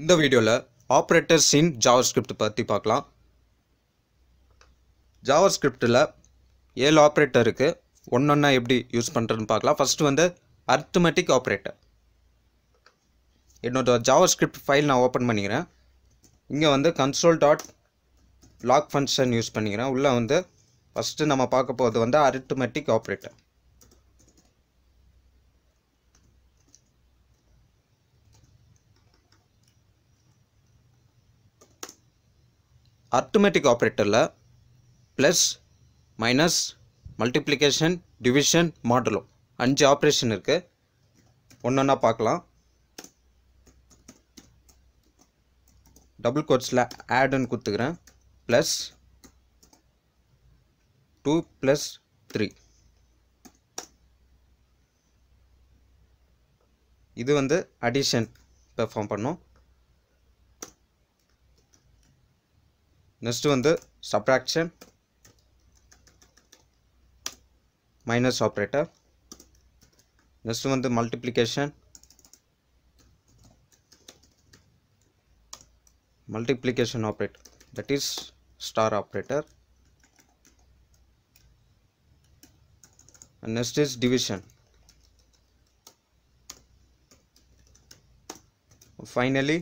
இந்த வீடியோவில் ஆப்ரேட்டர்ஸ் இன் ஜாவர் ஸ்கிரிப்ட் பற்றி பார்க்கலாம் ஜாவர் ஸ்கிரிப்டில் ஏழு ஆப்ரேட்டர் இருக்குது ஒன்று ஒன்றா எப்படி யூஸ் பண்ணுறதுன்னு பார்க்கலாம் ஃபஸ்ட்டு வந்து அர்த்தமெட்டிக் ஆப்ரேட்டர் என்னோட ஜாவர் ஸ்கிரிப்ட் ஃபைல் நான் ஓப்பன் பண்ணிக்கிறேன் இங்கே வந்து console dot log function use பண்ணிக்கிறேன் உள்ளே வந்து ஃபஸ்ட்டு நம்ம பார்க்க போகிறது வந்து அரித்மெட்டிக் ஆப்ரேட்டர் அர்த்தமேட்டிக் ஆப்ரேட்டரில் ப்ளஸ் மைனஸ் மல்டிப்ளிகேஷன் டிவிஷன் மாடலும் அஞ்சு ஆப்ரேஷன் இருக்குது ஒன்றா பார்க்கலாம் டபுள் கோட்ஸில் ஆடுன்னு குத்துகிறேன் ப்ளஸ் டூ ப்ளஸ் த்ரீ இது வந்து அடிஷன் பெர்ஃபார்ம் பண்ணும் next one the subtraction minus operator next one the multiplication multiplication operator that is star operator next is division finally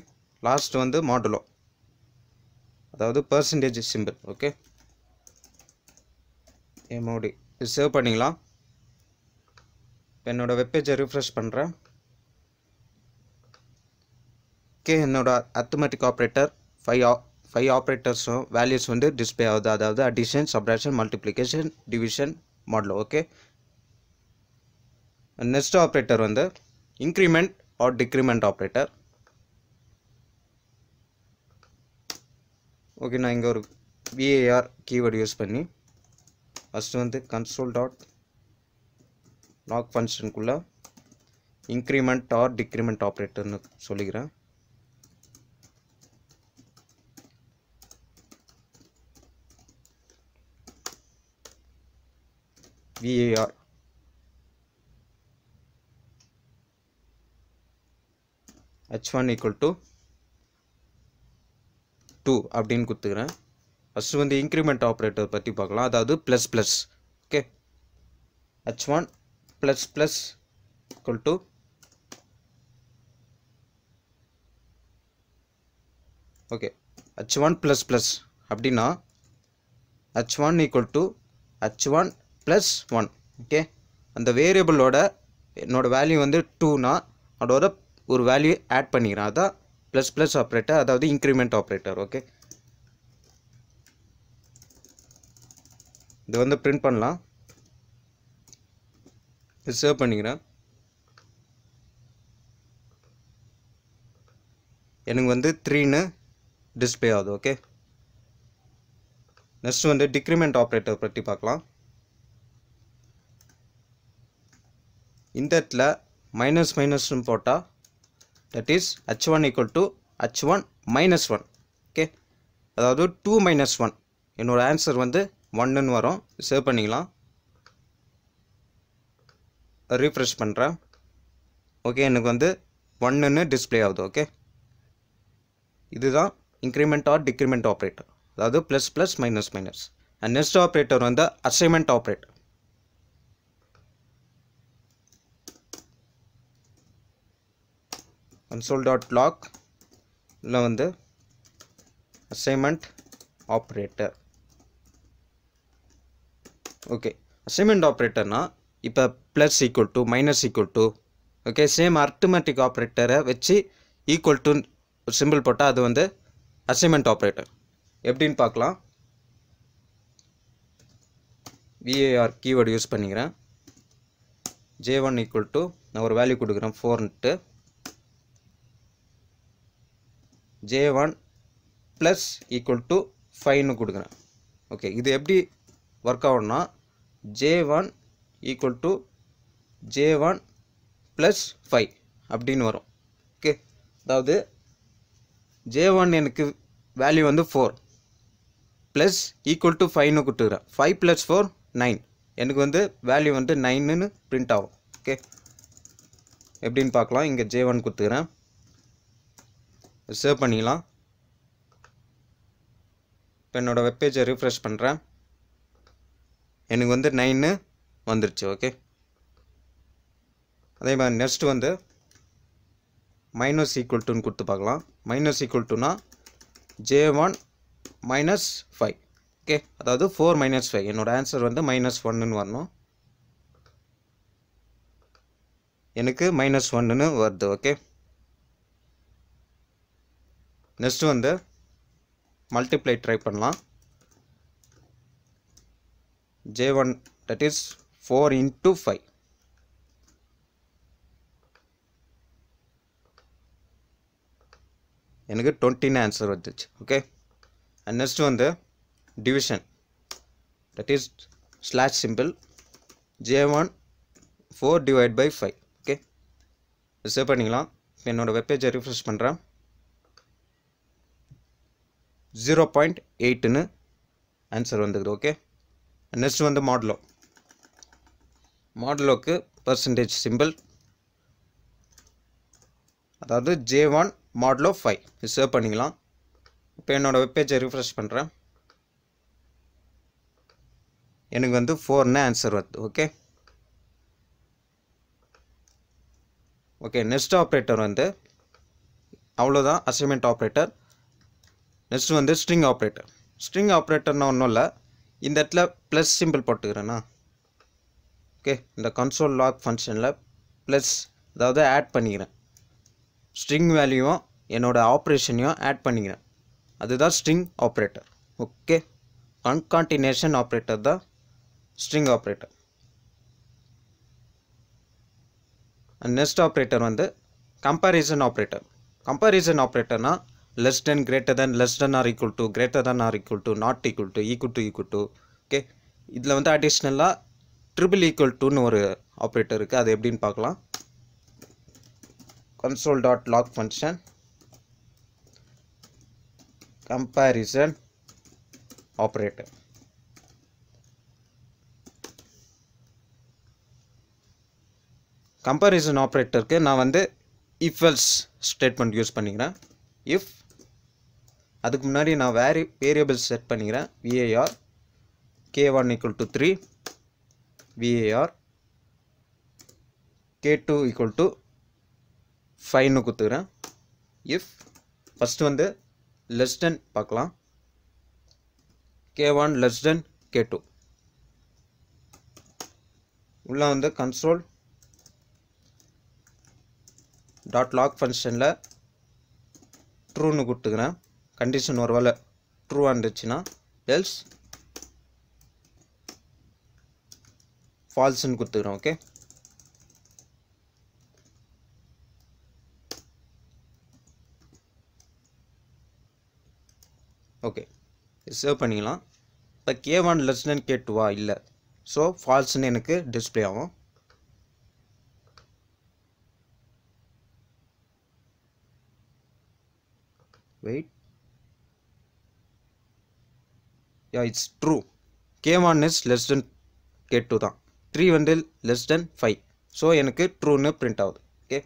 last one the modulo அதாவது percentage symbol okay MOD இது save பண்ணிக்கலாம் என்னோடய வெப்பேஜை refresh பண்ணுறேன் okay என்னோடய arithmetic operator five ah five ஆப்ரேட்டர்ஸும் values வந்து display ஆகுது அதாவது addition subtraction multiplication division modulo okay next operator வந்து increment or decrement operator okay நான் இங்கே ஒரு விஏஆர் கீவேர்டு யூஸ் பண்ணி ஃபஸ்ட்டு வந்து கன்சோல் டாட் லாக் ஃபங்க்ஷனுக்குள்ளே இன்க்ரிமெண்ட் ஆர் டிக்ரிமெண்ட் ஆப்ரேட்டர்னு சொல்லிக்கிறேன் VAR one equal to two அப்படின்னு கொடுத்துக்கிறேன் ஃபஸ்ட்டு வந்து இன்க்ரிமெண்ட் ஆப்ரேட்டர் பற்றி பார்க்கலாம் அதாவது plus plus okay H one plus plus equal to okay H one plus plus அப்படின்னா H one equal to H one plus one okay அந்த வேரியபிளோட என்னோடய வேல்யூ வந்து டூனா அதோட ஒரு வேல்யூ ஆட் பண்ணிக்கிறேன் அதான் ப்ளஸ் ப்ளஸ் ஆப்ரேட்டர் அதாவது இன்க்ரிமெண்ட் ஆப்ரேட்டர் ஓகே இது வந்து பிரிண்ட் பண்ணலாம் சேவ் பண்ணிக்கிறேன் எனக்கு வந்து த்ரீன்னு டிஸ்பிளே ஆகுது ஓகே நெக்ஸ்ட் வந்து டிக்ரிமெண்ட் ஆப்ரேட்டர் பற்றி பார்க்கலாம் இந்த இடத்துல மைனஸ் மைனஸ்னு போட்டால் that is H one equal h1 H one minus one okay அதாவது டூ மைனஸ் ஒன் என்னோடய ஆன்சர் வந்து ஒன்றுன்னு வரும் சேவ் பண்ணிக்கலாம் ரீஃப்ரெஷ் பண்ணுறேன் ஓகே எனக்கு வந்து ஒன்றுன்னு display ஆகுது ஓகே இதுதான் இன்க்ரிமெண்ட் or டிக்ரிமெண்ட் operator அதாவது plus plus minus minus and next operator வந்து assignment operator console dot log இல்லை வந்து அசைன்மெண்ட் ஆப்ரேட்டர் ஓகே அசைன்மெண்ட் ஆப்ரேட்டர்னால் இப்போ plus equal to minus equal to okay same arithmetic ஆப்ரேட்டரை வச்சு ஈக்குவல் டு சிம்பிள் போட்டால் அது வந்து அசைன்மெண்ட் ஆப்ரேட்டர் எப்படின்னு பார்க்கலாம் விஏஆர் கீவேர்டு யூஸ் பண்ணிக்கிறேன் ஜே ஒன் to நான் ஒரு வேல்யூ கொடுக்குறேன் ஃபோர்ன்ட்டு ஜே ஒன் ப்ளஸ் ஈக்குவல் 5 ஃபைவ்னு கொடுக்குறேன் ஓகே இது எப்படி ஒர்க் ஆகும்னா J one equal plus J one plus five அப்படின்னு வரும் okay, அதாவது ஜே ஒன் எனக்கு வேல்யூ வந்து ஃபோர் ப்ளஸ் ஈக்குவல் 5 ஃபைவ்னு குட்டுகிறான் ஃபைவ் ப்ளஸ் ஃபோர் நைன் எனக்கு வந்து வேல்யூ வந்து நைனுன்னு print ஆகும் okay, எப்படின்னு பார்க்கலாம் இங்கே ஜே ஒன் சேவ் பண்ணிக்கலாம் இப்போ என்னோடய வெப்பேஜை ரீஃப்ரெஷ் பண்ணுறேன் எனக்கு வந்து நைன்னு வந்துருச்சு ஓகே அதே மாதிரி நெக்ஸ்ட் வந்து மைனஸ் ஈக்குவல் டூன்னு கொடுத்து பார்க்கலாம் மைனஸ் ஈக்குவல் டூனா J one minus five okay அதாவது ஃபோர் மைனஸ் ஃபைவ் என்னோடய ஆன்சர் வந்து மைனஸ் ஒன்றுன்னு வரணும் எனக்கு மைனஸ் ஒன்றுன்னு வருது ஓகே நெக்ஸ்ட்டு வந்து மல்டிப்ளை ட்ரை பண்ணலாம் J one that is four into five எனக்கு டுவெண்ட்டின்னு ஆன்சர் வந்துச்சு ஓகே அண்ட் நெக்ஸ்ட் வந்து division that is slash symbol J one four divide by five okay save பண்ணிக்கலாம் என்னோடய வெப்பேஜை ரிஃப்ரெஷ் பண்ணுறேன் ஜீரோ பாயிண்ட் எயிட்டுன்னு ஆன்சர் வந்துக்குது ஓகே நெக்ஸ்ட் வந்து மாடலோ மாடலோக்கு பர்சன்டேஜ் சிம்பிள் அதாவது ஜே ஒன் மாடலோ ஃபைவ் இது சேவ் பண்ணிக்கலாம் இப்போ என்னோடய வெப்பேஜை ரிஃப்ரெஷ் பண்ணுறேன் எனக்கு வந்து ஃபோர்னு ஆன்சர் வருது ஓகே ஓகே நெக்ஸ்ட் ஆப்ரேட்டர் வந்து அவ்வளோதான் அசைன்மெண்ட் ஆப்ரேட்டர் நெக்ஸ்ட் வந்து ஸ்ட்ரிங் ஆப்ரேட்டர் ஸ்ட்ரிங் ஆப்ரேட்டர்னா ஒன்றும் இல்லை இந்த இடத்துல ப்ளஸ் சிம்பிள் போட்டுக்கிறேன்னா ஓகே இந்த கன்சோல் லாக் ஃபங்க்ஷனில் ப்ளஸ் அதாவது ஆட் பண்ணிக்கிறேன் ஸ்ட்ரிங் வேல்யூவும் என்னோடய ஆப்ரேஷனையும் ஆட் பண்ணிக்கிறேன் அதுதான் string operator okay concatenation operator தான் ஸ்ட்ரிங் ஆப்ரேட்டர் நெக்ஸ்ட் ஆப்ரேட்டர் வந்து கம்பேரிசன் ஆப்ரேட்டர் கம்பேரிசன் ஆப்ரேட்டர்னால் less than greater than less than or equal to greater than or equal to not equal to equal to equal to okay இதில் வந்து அடிஷ்னலாக triple equal நும் ஒரு operator இருக்குது அது எப்படின்னு பார்க்கலாம் console dot log function comparison operator comparison ஆப்ரேட்டருக்கு நான் வந்து else ஸ்டேட்மெண்ட் யூஸ் பண்ணிக்கிறேன் இஃப் அதுக்கு முன்னாடி நான் வேரி வேரியபிள்ஸ் செட் பண்ணிக்கிறேன் VAR K one equal to three VAR K two equal to ஃபைவ்னு கொடுத்துக்கிறேன் இஃப் ஃபஸ்ட்டு வந்து லெஸ் தென் பார்க்கலாம் K one less than K two உள்ளே வந்து கன்ட்ரோல் டாட் லாக் ஃபங்க்ஷனில் ட்ரூன்னு கொடுத்துக்கிறேன் கண்டிஷன் ஒரு வேலை ட்ரூவாக இருந்துச்சுன்னா எல்ஸ் ஃபால்ஸ்ன்னு கொடுத்துக்கிறோம் ஓகே ஓகே சேவ் பண்ணிக்கலாம் இப்போ கே less than k2 வா இல்ல இல்லை ஸோ இன் எனக்கு display ஆகும் wait yeah it's true K one is less than K two தான் த்ரீ வந்து லெஸ் தென் ஃபைவ் ஸோ எனக்கு ட்ரூன்னு பிரிண்ட் ஆகுது ஓகே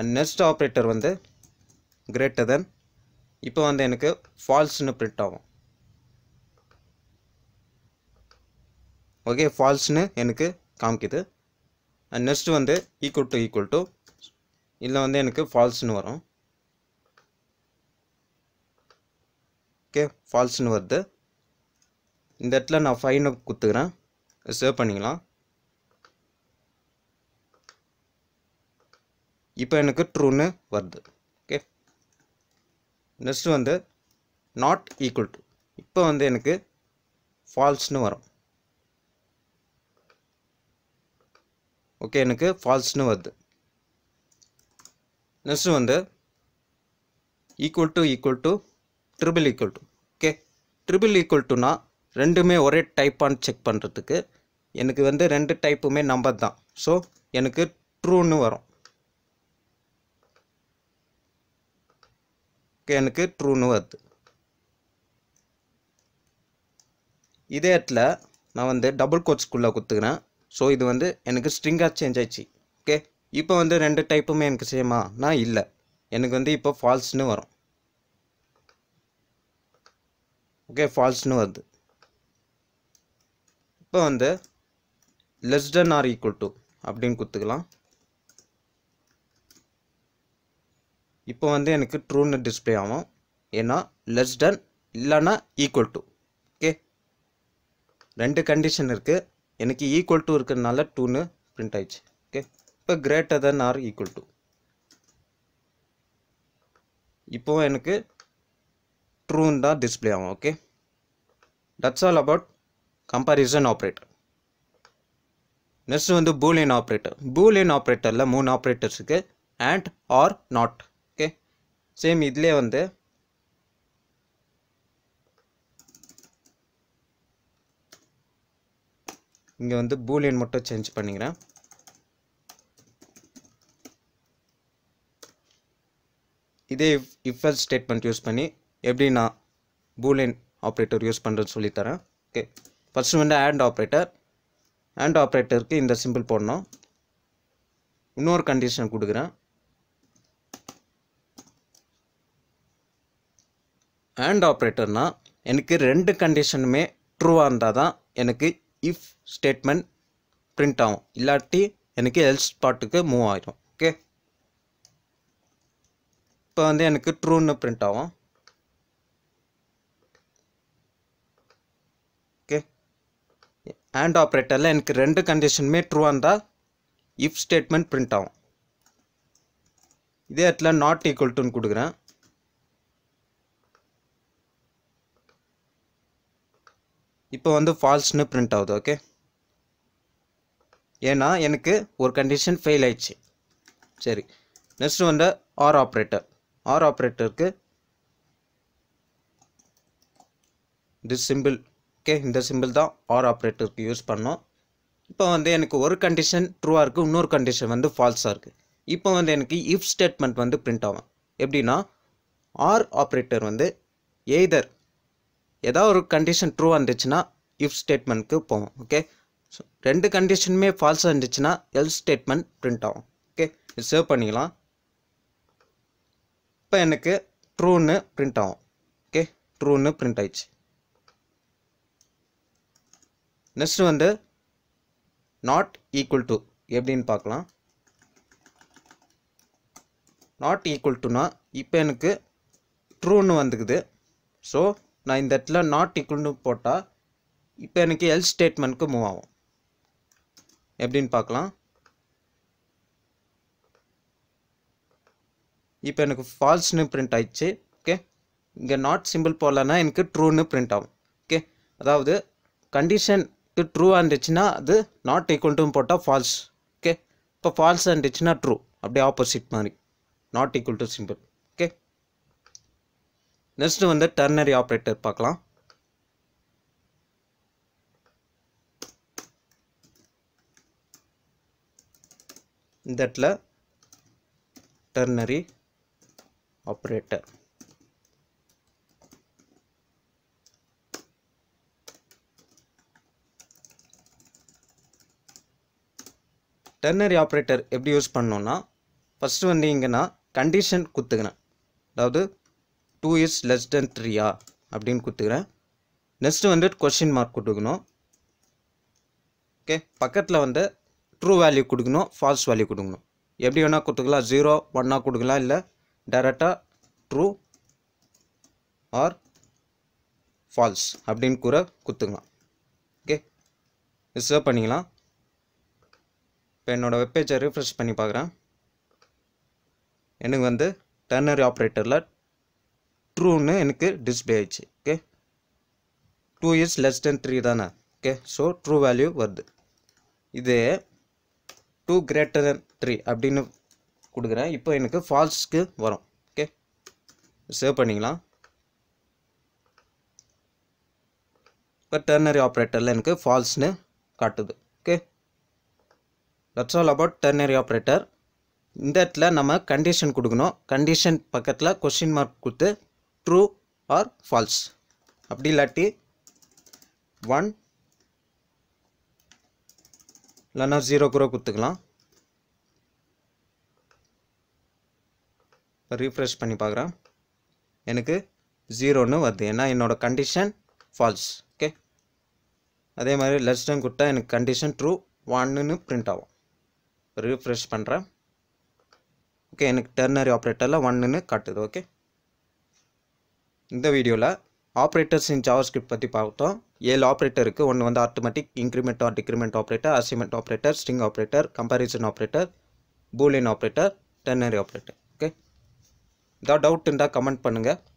அண்ட் நெக்ஸ்ட் ஆப்ரேட்டர் வந்து கிரேட்டர் தென் இப்போ வந்து எனக்கு ஃபால்ஸ்னு பிரிண்ட் ஆகும் ஓகே ஃபால்ஸ்னு எனக்கு காமிக்குது அண்ட் நெக்ஸ்ட் வந்து ஈக்குவல் டு ஈக்குவல் டு இல்லை வந்து எனக்கு ஃபால்ஸ்னு வரும் ஓகே ஃபால்ஸ்னு வருது இந்த இடத்துல நான் ஃபைனை குத்துக்கிறேன் சேவ் பண்ணிக்கலாம் இப்போ எனக்கு ட்ரூன்னு வருது ஓகே நெக்ஸ்ட் வந்து நாட் ஈக்குவல் டு இப்போ வந்து எனக்கு ஃபால்ஸ்னு வரும் ஓகே எனக்கு ஃபால்ஸ்னு வருது நெக்ஸ்ட் வந்து equal to equal to triple equal to okay triple equal டுனா ரெண்டுமே ஒரே டைப்பான்னு செக் பண்ணுறதுக்கு எனக்கு வந்து ரெண்டு டைப்புமே நம்பர் தான் ஸோ எனக்கு ட்ரூன்னு வரும் எனக்கு ட்ரூன்னு வருது இதே இடத்துல நான் வந்து டபுள் கோட்ஸ்குள்ளே கொடுத்துக்கிறேன் ஸோ இது வந்து எனக்கு ஸ்ட்ரிங்காக சேஞ்ச் ஆயிடுச்சு ஓகே இப்போ வந்து ரெண்டு டைப்புமே எனக்கு சேமா நான் இல்லை எனக்கு வந்து இப்போ ஃபால்ஸ்னு வரும் ஓகே ஃபால்ஸ்னு வருது இப்போ வந்து less than or equal to அப்படின்னு கொடுத்துக்கலாம் இப்போ வந்து எனக்கு ட்ரூன்னு டிஸ்பிளே ஆகும் ஏன்னா லெஸ் தென் இல்லைன்னா ஈக்குவல் டு ஓகே ரெண்டு கண்டிஷன் இருக்குது எனக்கு ஈக்குவல் டு இருக்கிறதுனால டூன்னு பிரிண்ட் ஆயிடுச்சு ஓகே இப்போ greater than or equal to இப்போ எனக்கு ட்ரூன் தான் டிஸ்பிளே ஆகும் okay that's all about comparison operator next வந்து boolean ஆப்ரேட்டர் boolean ஆப்ரேட்டரில் மூணு ஆப்ரேட்டர்ஸ் இருக்குது and or not okay same இதிலே வந்து இங்கே வந்து boolean மட்டும் சேஞ்ச் பண்ணிக்கிறேன் இதே இஃப் else ஸ்டேட்மெண்ட் யூஸ் பண்ணி எப்படி நான் boolean ஆப்ரேட்டர் யூஸ் பண்ணிரும் சொல்லித்தரேன் ஓகே ஃபஸ்ட்டு வந்து ஆண்ட் ஆப்ரேட்டர் ஆண்ட் ஆப்ரேட்டருக்கு இந்த சிம்பிள் போடணும் இன்னொரு கண்டிஷன் கொடுக்குறேன் ஆண்ட் ஆப்ரேட்டர்னால் எனக்கு ரெண்டு கண்டிஷனுமே ட்ரூவாக இருந்தால் தான் எனக்கு இஃப் ஸ்டேட்மெண்ட் பிரிண்ட் ஆகும் இல்லாட்டி எனக்கு எல்ஸ் ஸ்பாட்டுக்கு மூவ் ஆகிடும் ஓகே இப்போ வந்து எனக்கு ட்ரூன்னு பிரிண்ட் ஆகும் ஆண்ட் ஆப்ரேட்டரில் எனக்கு ரெண்டு கண்டிஷனுமே ட்ரூவாக இருந்தால் இஃப் ஸ்டேட்மெண்ட் பிரிண்ட் ஆகும் இதே இடத்துல நாட் ஈக்குவல் டுன்னு கொடுக்குறேன் இப்போ வந்து ஃபால்ஸ்னு பிரிண்ட் ஆகுது ஓகே ஏன்னா எனக்கு ஒரு கண்டிஷன் ஃபெயில் ஆயிடுச்சு சரி நெக்ஸ்ட் வந்து ஆர் ஆப்ரேட்டர் ஆர் ஆப்ரேட்டருக்கு திஸ் சிம்பிள் ஓகே இந்த சிம்பிள் தான் ஆர் ஆப்ரேட்டருக்கு யூஸ் பண்ணோம் இப்போ வந்து எனக்கு ஒரு கண்டிஷன் ட்ரூவாக இருக்குது இன்னொரு கண்டிஷன் வந்து ஃபால்ஸாக இருக்குது இப்போ வந்து எனக்கு இஃப் ஸ்டேட்மெண்ட் வந்து பிரிண்ட் ஆகும் எப்படின்னா ஆர் ஆப்ரேட்டர் வந்து எய்தர் ஏதாவது ஒரு கண்டிஷன் ட்ரூவாக இருந்துச்சுன்னா இஃப் ஸ்டேட்மெண்ட்க்கு போவோம் ஓகே ஸோ ரெண்டு கண்டிஷனுமே ஃபால்ஸாக இருந்துச்சுன்னா எல் ஸ்டேட்மெண்ட் பிரிண்ட் ஆகும் ஓகே இது சேவ் பண்ணிக்கலாம் இப்போ எனக்கு ட்ரூன்னு பிரிண்ட் ஆகும் ஓகே ட்ரூன்னு பிரிண்ட் ஆயிடுச்சு நெக்ஸ்ட்டு வந்து நாட் ஈக்குவல் டு எப்படின்னு பார்க்கலாம் நாட் ஈக்குவல் டுனா இப்போ எனக்கு ட்ரூன்னு வந்துக்குது ஸோ நான் இந்த இடத்துல நாட் ஈக்குவல்னு போட்டால் இப்போ எனக்கு எல் ஸ்டேட்மெண்ட்க்கு மூவ் ஆகும் எப்படின்னு பார்க்கலாம் இப்போ எனக்கு ஃபால்ஸ்னு பிரிண்ட் ஆயிடுச்சு ஓகே இங்கே நாட் சிம்பிள் போடலன்னா எனக்கு ட்ரூன்னு பிரிண்ட் ஆகும் ஓகே அதாவது கண்டிஷன் இது ட்ரூவாக இருந்துச்சுன்னா அது நாட் ஈக்குவல்ட்டும் போட்டால் ஃபால்ஸ் ஓகே இப்போ ஃபால்ஸ் இருந்துச்சுன்னா ட்ரூ அப்படியே ஆப்போசிட் மாதிரி not equal to symbol okay next வந்து டர்னரி ஆப்ரேட்டர் பார்க்கலாம் இந்த இடத்துல டர்னரி ஆப்ரேட்டர் டெர்னரி ஆப்ரேட்டர் எப்படி யூஸ் பண்ணோன்னா ஃபஸ்ட்டு இங்கேனா கண்டிஷன் குத்துக்கிறேன் அதாவது டூ இஸ் லெஸ் தென் த்ரீயா அப்படின்னு குத்துக்கிறேன் நெக்ஸ்ட்டு வந்து கொஷின் மார்க் கொடுக்கணும் ஓகே பக்கத்தில் வந்து ட்ரூ வேல்யூ கொடுக்கணும் ஃபால்ஸ் வேல்யூ கொடுக்கணும் எப்படி வேணால் கொடுத்துக்கலாம் ஜீரோ ஒன்னாக கொடுக்கலாம் இல்லை டைரெக்டாக ட்ரூ ஆர் ஃபால்ஸ் அப்படின்னு கூட குத்துக்கலாம் ஓகே ரிசர்வ் பண்ணிக்கலாம் இப்போ என்னோடய வெப்பேஜை ரிஃப்ரெஷ் பண்ணி பார்க்குறேன் எனக்கு வந்து டர்னரி ஆப்ரேட்டரில் ட்ரூன்னு எனக்கு டிஸ்பிளே ஆயிடுச்சு okay two is less than three தானே ஓகே ஸோ ட்ரூ வேல்யூ வருது இது டூ கிரேட்டர் தென் த்ரீ அப்படின்னு கொடுக்குறேன் இப்போ எனக்கு ஃபால்ஸ்க்கு வரும் ஓகே சேவ் பண்ணிக்கலாம் இப்போ டர்னரி ஆப்ரேட்டரில் எனக்கு ஃபால்ஸ்னு காட்டுது okay let's all about ternary operator இந்த இடத்துல நம்ம கண்டிஷன் கொடுக்கணும் கண்டிஷன் பக்கத்தில் கொஷின் மார்க் கொடுத்து ட்ரூ ஆர் ஃபால்ஸ் அப்படி இல்லாட்டி ஒன் இல்லைன்னா ஜீரோ கூட கொடுத்துக்கலாம் ரீஃப்ரெஷ் பண்ணி பார்க்குறேன் எனக்கு ஜீரோன்னு வருது ஏன்னா என்னோடய கண்டிஷன் ஃபால்ஸ் ஓகே அதே மாதிரி லெஸ் டென் கொடுத்தா எனக்கு கண்டிஷன் ட்ரூ ஒன்னுன்னு பிரிண்ட் ஆகும் ரீஃப்ரெஷ் பண்ணுறேன் ஓகே எனக்கு டெர்னரி ஆப்ரேட்டரில் ஒன்றுன்னு காட்டுது ஓகே இந்த வீடியோவில் operators in javascript பற்றி பார்த்தோம் ஏல் operator இருக்கு ஒன்று வந்து automatic increment or decrement operator assignment operator string operator comparison operator boolean operator ternary operator okay இதா டவுட் இருந்தால் கமெண்ட் பண்ணுங்கள்